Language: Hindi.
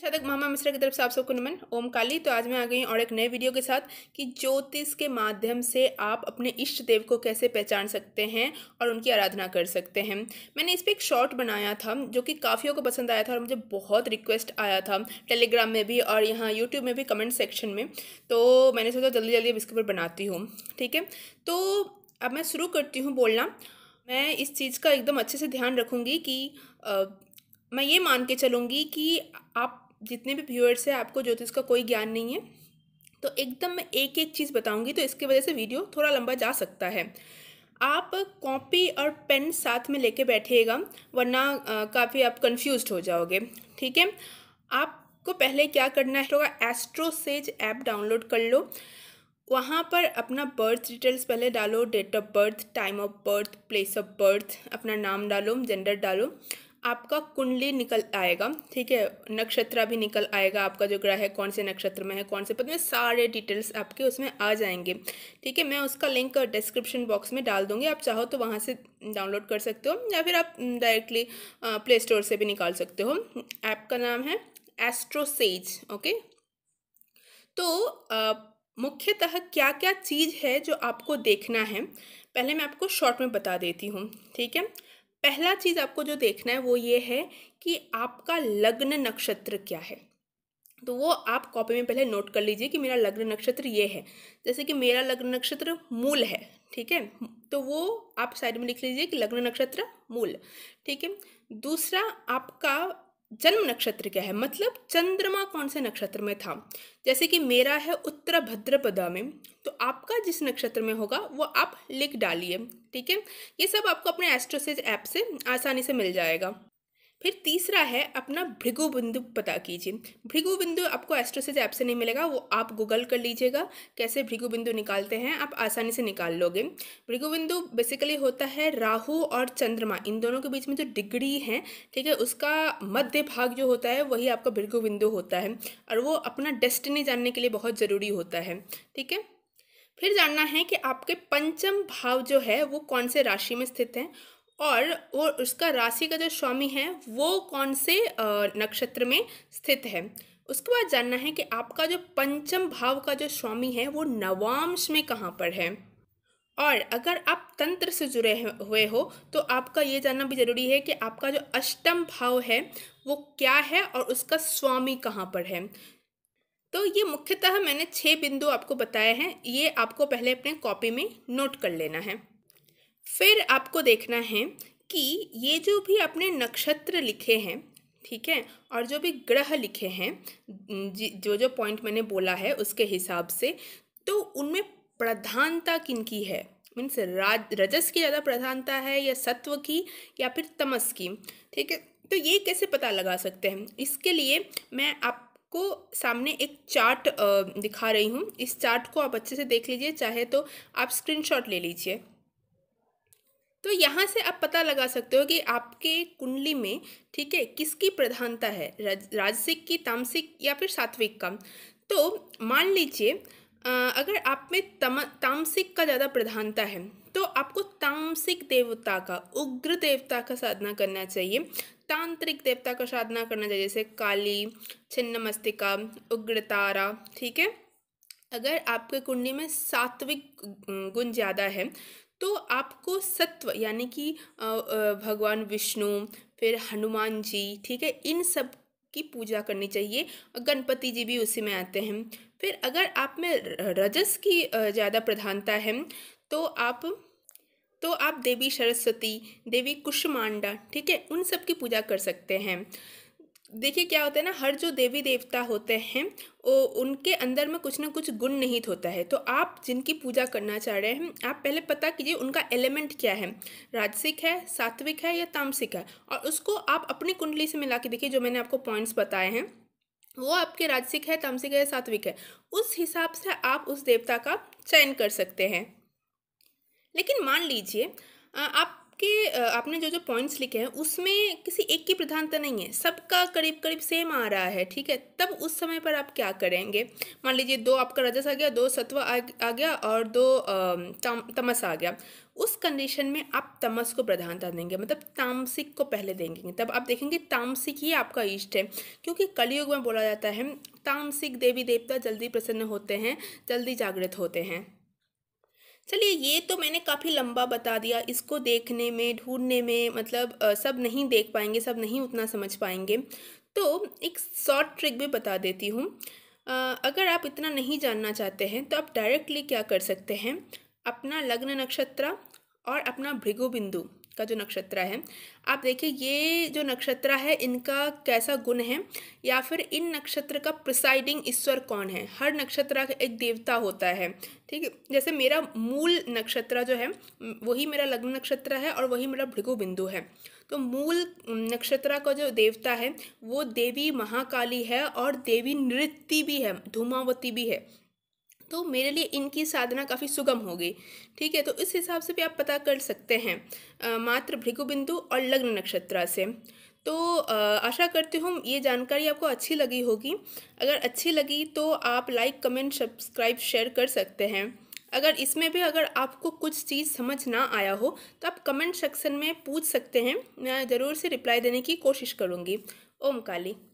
साधक अच्छा, मामा मिश्रा की तरफ से आप सबको नमन ओम काली तो आज मैं आ गई और एक नए वीडियो के साथ कि ज्योतिष के माध्यम से आप अपने इष्ट देव को कैसे पहचान सकते हैं और उनकी आराधना कर सकते हैं मैंने इस पर एक शॉर्ट बनाया था जो कि काफ़ियों को पसंद आया था और मुझे बहुत रिक्वेस्ट आया था टेलीग्राम में भी और यहाँ यूट्यूब में भी कमेंट सेक्शन में तो मैंने सोचा जल्दी जल्दी अब इसके ऊपर बनाती हूँ ठीक है तो अब मैं शुरू करती हूँ बोलना मैं इस चीज़ का एकदम अच्छे से ध्यान रखूँगी कि मैं ये मान के चलूँगी कि आप जितने भी व्यूअर्स हैं आपको ज्योतिष का कोई ज्ञान नहीं है तो एकदम मैं एक एक चीज़ बताऊंगी तो इसके वजह से वीडियो थोड़ा लंबा जा सकता है आप कॉपी और पेन साथ में लेके बैठिएगा वरना काफ़ी आप कंफ्यूज हो जाओगे ठीक है आपको पहले क्या करना होगा एस्ट्रोसेज ऐप डाउनलोड कर लो वहाँ पर अपना बर्थ डिटेल्स पहले डालो date of birth time of birth place of birth अपना नाम डालो जेंडर डालो आपका कुंडली निकल आएगा ठीक है नक्षत्र भी निकल आएगा आपका जो ग्रह है कौन से नक्षत्र में है कौन से पद में सारे डिटेल्स आपके उसमें आ जाएंगे ठीक है मैं उसका लिंक डिस्क्रिप्शन बॉक्स में डाल दूँगी आप चाहो तो वहाँ से डाउनलोड कर सकते हो या फिर आप डायरेक्टली प्ले स्टोर से भी निकाल सकते हो ऐप का नाम है एस्ट्रोसेज ओके तो मुख्यतः क्या क्या चीज़ है जो आपको देखना है पहले मैं आपको शॉर्ट में बता देती हूँ ठीक है पहला चीज़ आपको जो देखना है वो ये है कि आपका लग्न नक्षत्र क्या है तो वो आप कॉपी में पहले नोट कर लीजिए कि मेरा लग्न नक्षत्र ये है जैसे कि मेरा लग्न नक्षत्र मूल है ठीक है तो वो आप साइड में लिख लीजिए कि लग्न नक्षत्र मूल ठीक है दूसरा आपका जन्म नक्षत्र क्या है मतलब चंद्रमा कौन से नक्षत्र में था जैसे कि मेरा है उत्तर भद्रपदा में तो आपका जिस नक्षत्र में होगा वो आप लिख डालिए ठीक है ये सब आपको अपने एस्ट्रोसेज ऐप से आसानी से मिल जाएगा फिर तीसरा है अपना भृगु बिंदु पता कीजिए भृगु बिंदु आपको से ऐप से नहीं मिलेगा वो आप गूगल कर लीजिएगा कैसे भृगु बिंदु निकालते हैं आप आसानी से निकाल लोगे भृगु बिंदु बेसिकली होता है राहु और चंद्रमा इन दोनों के बीच में जो डिग्री है ठीक है उसका मध्य भाग जो होता है वही आपका भृगु बिंदु होता है और वो अपना डेस्टिनी जानने के लिए बहुत ज़रूरी होता है ठीक है फिर जानना है कि आपके पंचम भाव जो है वो कौन से राशि में स्थित हैं और वो उसका राशि का जो स्वामी है वो कौन से नक्षत्र में स्थित है उसके बाद जानना है कि आपका जो पंचम भाव का जो स्वामी है वो नवांश में कहाँ पर है और अगर आप तंत्र से जुड़े हुए हो तो आपका ये जानना भी ज़रूरी है कि आपका जो अष्टम भाव है वो क्या है और उसका स्वामी कहाँ पर है तो ये मुख्यतः मैंने छः बिंदु आपको बताए हैं ये आपको पहले अपने कॉपी में नोट कर लेना है फिर आपको देखना है कि ये जो भी आपने नक्षत्र लिखे हैं ठीक है और जो भी ग्रह लिखे हैं जो जो पॉइंट मैंने बोला है उसके हिसाब से तो उनमें प्रधानता किनकी है मीन्स राज रजस की ज़्यादा प्रधानता है या सत्व की या फिर तमस की ठीक है तो ये कैसे पता लगा सकते हैं इसके लिए मैं आपको सामने एक चार्ट दिखा रही हूँ इस चार्ट को आप अच्छे से देख लीजिए चाहे तो आप स्क्रीनशॉट ले लीजिए तो यहाँ से आप पता लगा सकते हो कि आपके कुंडली में ठीक है किसकी प्रधानता है राजसिक की तामसिक या फिर सात्विक का तो मान लीजिए अगर आप में तम तामसिक का ज़्यादा प्रधानता है तो आपको तामसिक देवता का उग्र देवता का साधना करना चाहिए तांत्रिक देवता का साधना करना चाहिए जैसे काली छिन्न मस्तिका उग्र तारा ठीक है अगर आपके कुंडली में सात्विक गुण ज़्यादा है तो आपको सत्व यानी कि भगवान विष्णु फिर हनुमान जी ठीक है इन सब की पूजा करनी चाहिए गणपति जी भी उसी में आते हैं फिर अगर आप में रजस की ज़्यादा प्रधानता है तो आप तो आप देवी सरस्वती देवी कुशमांडा ठीक है उन सब की पूजा कर सकते हैं देखिए क्या होता है ना हर जो देवी देवता होते हैं वो उनके अंदर में कुछ ना कुछ गुण नहीं होता है तो आप जिनकी पूजा करना चाह रहे हैं आप पहले पता कीजिए उनका एलिमेंट क्या है राजसिक है सात्विक है या तामसिक है और उसको आप अपनी कुंडली से मिला के देखिए जो मैंने आपको पॉइंट्स बताए हैं वो आपके राजसिक है तामसिक है सात्विक है उस हिसाब से आप उस देवता का चयन कर सकते हैं लेकिन मान लीजिए आप आपके आपने जो जो पॉइंट्स लिखे हैं उसमें किसी एक की प्रधानता नहीं है सबका करीब करीब सेम आ रहा है ठीक है तब उस समय पर आप क्या करेंगे मान लीजिए दो आपका रजस आ गया दो सत्व आ गया और दो तम, तमस आ गया उस कंडीशन में आप तमस को प्रधानता देंगे मतलब तामसिक को पहले देंगे तब आप देखेंगे तामसिक ही आपका इष्ट है क्योंकि कलयुग में बोला जाता है तामसिक देवी देवता जल्दी प्रसन्न होते हैं जल्दी जागृत होते हैं चलिए ये तो मैंने काफ़ी लंबा बता दिया इसको देखने में ढूंढने में मतलब सब नहीं देख पाएंगे सब नहीं उतना समझ पाएंगे तो एक शॉर्ट ट्रिक भी बता देती हूँ अगर आप इतना नहीं जानना चाहते हैं तो आप डायरेक्टली क्या कर सकते हैं अपना लग्न नक्षत्र और अपना भृगु बिंदु का जो नक्षत्र है आप देखिए ये जो नक्षत्र है इनका कैसा गुण है या फिर इन नक्षत्र का प्रिसाइडिंग ईश्वर कौन है हर नक्षत्र का एक देवता होता है ठीक है जैसे मेरा मूल नक्षत्र जो है वही मेरा लग्न नक्षत्र है और वही मेरा भृगु बिंदु है तो मूल नक्षत्र का जो देवता है वो देवी महाकाली है और देवी नृत्य भी है धूमावती भी है तो मेरे लिए इनकी साधना काफ़ी सुगम होगी ठीक है तो इस हिसाब से भी आप पता कर सकते हैं आ, मात्र भृगु बिंदु और लग्न नक्षत्र से तो आशा करती हूँ ये जानकारी आपको अच्छी लगी होगी अगर अच्छी लगी तो आप लाइक कमेंट सब्सक्राइब शेयर कर सकते हैं अगर इसमें भी अगर आपको कुछ चीज़ समझ ना आया हो तो आप कमेंट सेक्शन में पूछ सकते हैं मैं ज़रूर से रिप्लाई देने की कोशिश करूँगी ओम काली